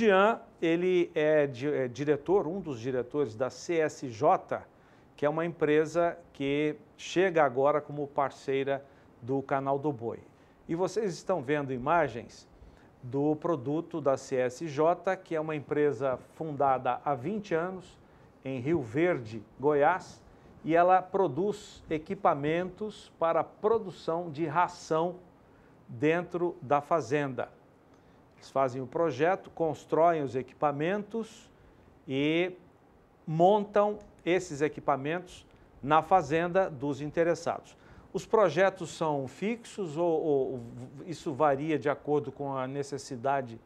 Jean, ele é, di é diretor, um dos diretores da CSJ, que é uma empresa que chega agora como parceira do canal do Boi. E vocês estão vendo imagens do produto da CSJ, que é uma empresa fundada há 20 anos em Rio Verde, Goiás, e ela produz equipamentos para produção de ração dentro da fazenda. Eles fazem o projeto, constroem os equipamentos e montam esses equipamentos na fazenda dos interessados. Os projetos são fixos ou, ou isso varia de acordo com a necessidade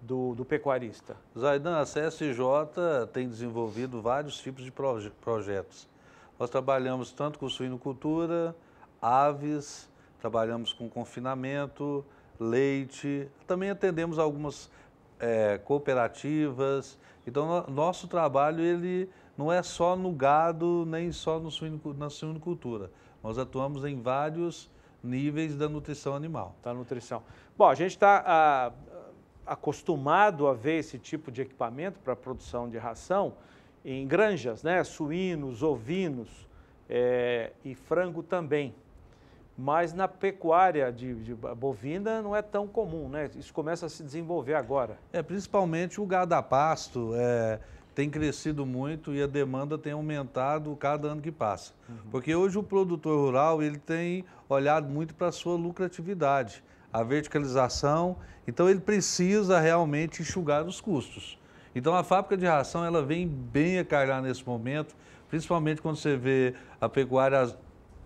do, do pecuarista? Zaidan, a CSJ tem desenvolvido vários tipos de proje projetos. Nós trabalhamos tanto com suinocultura, aves, trabalhamos com confinamento, leite. Também atendemos algumas é, cooperativas. Então, no, nosso trabalho ele não é só no gado, nem só no na suinicultura. Nós atuamos em vários níveis da nutrição animal. Da nutrição. Bom, a gente está ah, acostumado a ver esse tipo de equipamento para produção de ração em granjas, né? Suínos, ovinos é, e frango também mas na pecuária de, de, bovina não é tão comum, né? Isso começa a se desenvolver agora. É, principalmente o gado a pasto é, tem crescido muito e a demanda tem aumentado cada ano que passa. Uhum. Porque hoje o produtor rural ele tem olhado muito para a sua lucratividade, a verticalização, então ele precisa realmente enxugar os custos. Então a fábrica de ração ela vem bem a calhar nesse momento, principalmente quando você vê a pecuária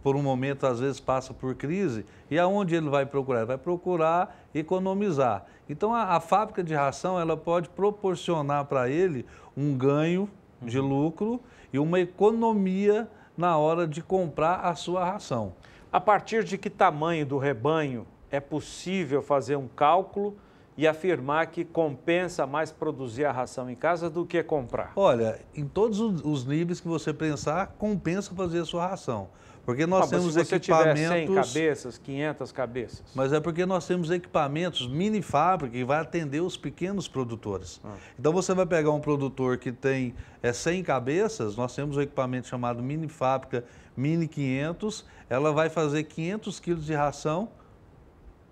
por um momento, às vezes, passa por crise, e aonde ele vai procurar? Ele vai procurar economizar. Então, a, a fábrica de ração ela pode proporcionar para ele um ganho de uhum. lucro e uma economia na hora de comprar a sua ração. A partir de que tamanho do rebanho é possível fazer um cálculo e afirmar que compensa mais produzir a ração em casa do que comprar? Olha, em todos os níveis que você pensar, compensa fazer a sua ração. Porque nós ah, temos se você equipamentos. Tiver 100 cabeças, 500 cabeças. Mas é porque nós temos equipamentos mini fábrica que vai atender os pequenos produtores. Ah. Então você vai pegar um produtor que tem é, 100 cabeças, nós temos um equipamento chamado mini fábrica mini 500, ela vai fazer 500 quilos de ração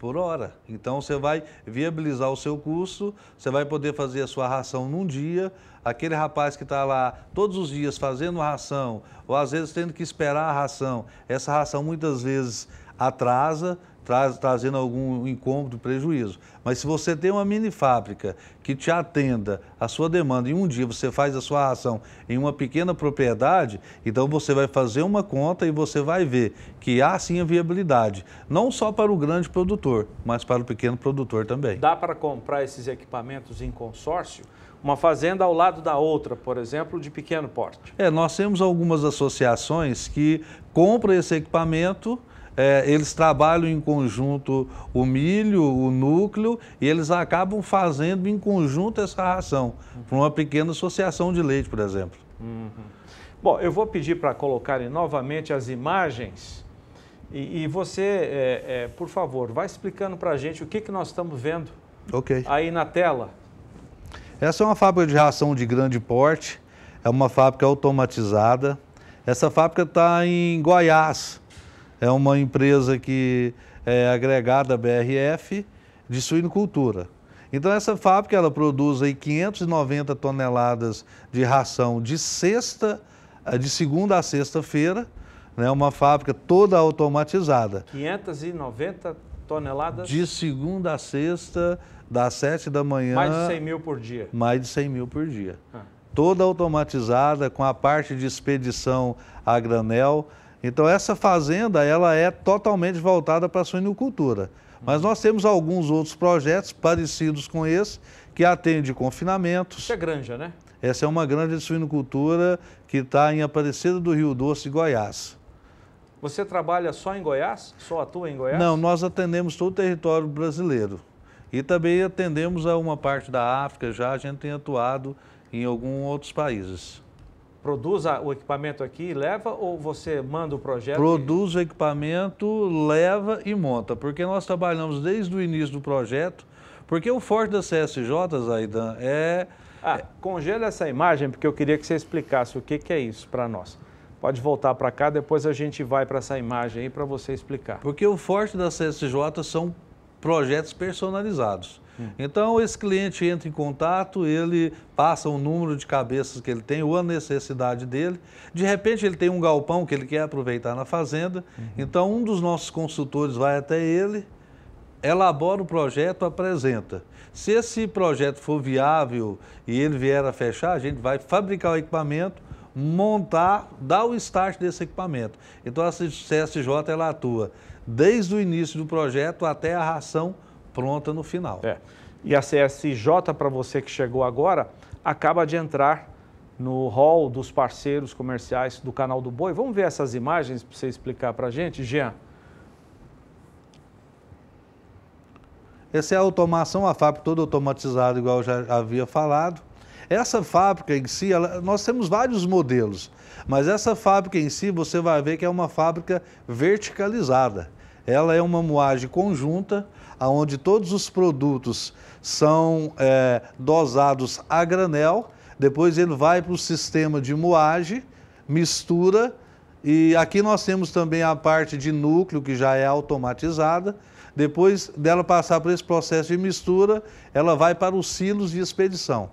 por hora. Então você vai viabilizar o seu curso, você vai poder fazer a sua ração num dia. Aquele rapaz que está lá todos os dias fazendo ração, ou às vezes tendo que esperar a ração, essa ração muitas vezes atrasa, traz, trazendo algum incômodo, prejuízo. Mas se você tem uma mini fábrica que te atenda a sua demanda e um dia você faz a sua ação em uma pequena propriedade, então você vai fazer uma conta e você vai ver que há sim a viabilidade, não só para o grande produtor, mas para o pequeno produtor também. Dá para comprar esses equipamentos em consórcio? uma fazenda ao lado da outra, por exemplo, de pequeno porte? É, nós temos algumas associações que compram esse equipamento é, eles trabalham em conjunto o milho, o núcleo, e eles acabam fazendo em conjunto essa ração, para uma pequena associação de leite, por exemplo. Uhum. Bom, eu vou pedir para colocarem novamente as imagens. E, e você, é, é, por favor, vai explicando para a gente o que, que nós estamos vendo okay. aí na tela. Essa é uma fábrica de ração de grande porte, é uma fábrica automatizada. Essa fábrica está em Goiás, é uma empresa que é agregada à BRF de suinocultura. Então essa fábrica ela produz aí 590 toneladas de ração de sexta, eh, de segunda a sexta-feira, né? Uma fábrica toda automatizada. 590 toneladas de segunda a sexta, das 7 da manhã. Mais de 100 mil por dia. Mais de 100 mil por dia. Ah. Toda automatizada com a parte de expedição a granel. Então essa fazenda ela é totalmente voltada para a suinocultura. Mas nós temos alguns outros projetos parecidos com esse que atende confinamentos. Isso é granja, né? Essa é uma granja de suinocultura que está em Aparecida do Rio Doce, Goiás. Você trabalha só em Goiás? Só atua em Goiás? Não, nós atendemos todo o território brasileiro. E também atendemos a uma parte da África já, a gente tem atuado em alguns outros países. Produz o equipamento aqui e leva ou você manda o projeto? Produz e... o equipamento, leva e monta, porque nós trabalhamos desde o início do projeto, porque o forte da CSJ, Zaidan, é... Ah, congela essa imagem porque eu queria que você explicasse o que, que é isso para nós. Pode voltar para cá, depois a gente vai para essa imagem aí para você explicar. Porque o forte da CSJ são projetos personalizados. Hum. Então, esse cliente entra em contato, ele passa o número de cabeças que ele tem ou a necessidade dele. De repente, ele tem um galpão que ele quer aproveitar na fazenda. Uhum. Então, um dos nossos consultores vai até ele, elabora o projeto, apresenta. Se esse projeto for viável e ele vier a fechar, a gente vai fabricar o equipamento, montar, dar o start desse equipamento. Então a CSJ ela atua desde o início do projeto até a ração pronta no final. É. E a CSJ, para você que chegou agora, acaba de entrar no hall dos parceiros comerciais do Canal do Boi. Vamos ver essas imagens para você explicar para a gente, Jean? Essa é a automação, a fábrica toda automatizada, igual eu já havia falado. Essa fábrica em si, ela, nós temos vários modelos, mas essa fábrica em si, você vai ver que é uma fábrica verticalizada ela é uma moagem conjunta, onde todos os produtos são é, dosados a granel, depois ele vai para o sistema de moagem, mistura, e aqui nós temos também a parte de núcleo, que já é automatizada. Depois dela passar por esse processo de mistura, ela vai para os silos de expedição.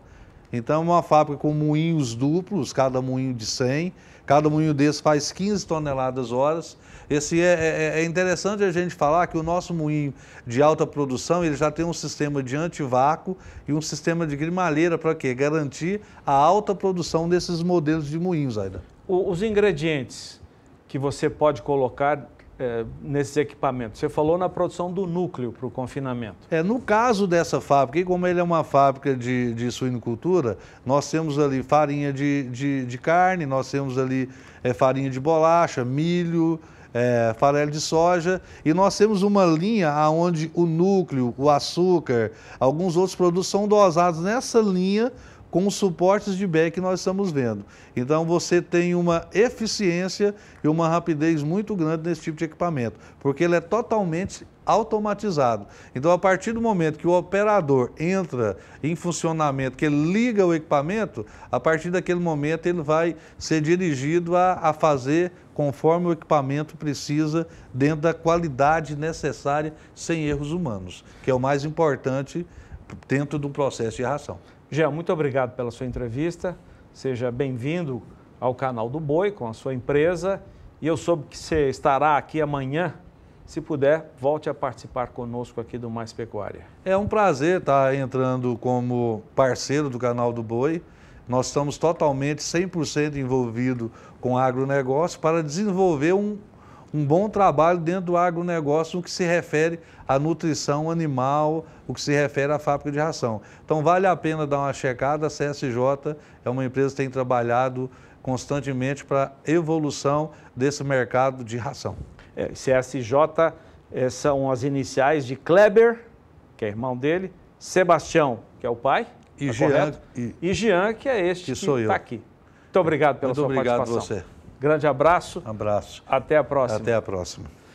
Então, é uma fábrica com moinhos duplos, cada moinho de 100, cada moinho desse faz 15 toneladas horas. Esse é, é, é, é, interessante a gente falar que o nosso moinho de alta produção ele já tem um sistema de antivácuo e um sistema de grimaleira para quê? Garantir a alta produção desses modelos de moinhos, Aida. Os ingredientes que você pode colocar é, nesses equipamentos? Você falou na produção do núcleo para o confinamento. É, no caso dessa fábrica, e como ele é uma fábrica de, de suinocultura, nós temos ali farinha de, de, de carne, nós temos ali é, farinha de bolacha, milho, é, farelo de soja e nós temos uma linha onde o núcleo, o açúcar, alguns outros produtos são dosados nessa linha com os suportes de back que nós estamos vendo. Então você tem uma eficiência e uma rapidez muito grande nesse tipo de equipamento, porque ele é totalmente automatizado. Então, a partir do momento que o operador entra em funcionamento, que ele liga o equipamento, a partir daquele momento ele vai ser dirigido a, a fazer conforme o equipamento precisa, dentro da qualidade necessária, sem erros humanos, que é o mais importante dentro do processo de ração. Jean, muito obrigado pela sua entrevista. Seja bem-vindo ao canal do Boi com a sua empresa. E eu soube que você estará aqui amanhã. Se puder, volte a participar conosco aqui do Mais Pecuária. É um prazer estar tá entrando como parceiro do canal do Boi. Nós estamos totalmente 100% envolvido com agronegócio para desenvolver um um bom trabalho dentro do agronegócio no que se refere à nutrição animal, o que se refere à fábrica de ração. Então vale a pena dar uma checada, a CSJ é uma empresa que tem trabalhado constantemente para a evolução desse mercado de ração. É, CSJ é, são as iniciais de Kleber, que é irmão dele, Sebastião, que é o pai, e, tá Jean, e, e Jean, que é este que está aqui. Muito obrigado pela Muito sua obrigado participação. Você. Grande abraço. Abraço. Até a próxima. Até a próxima.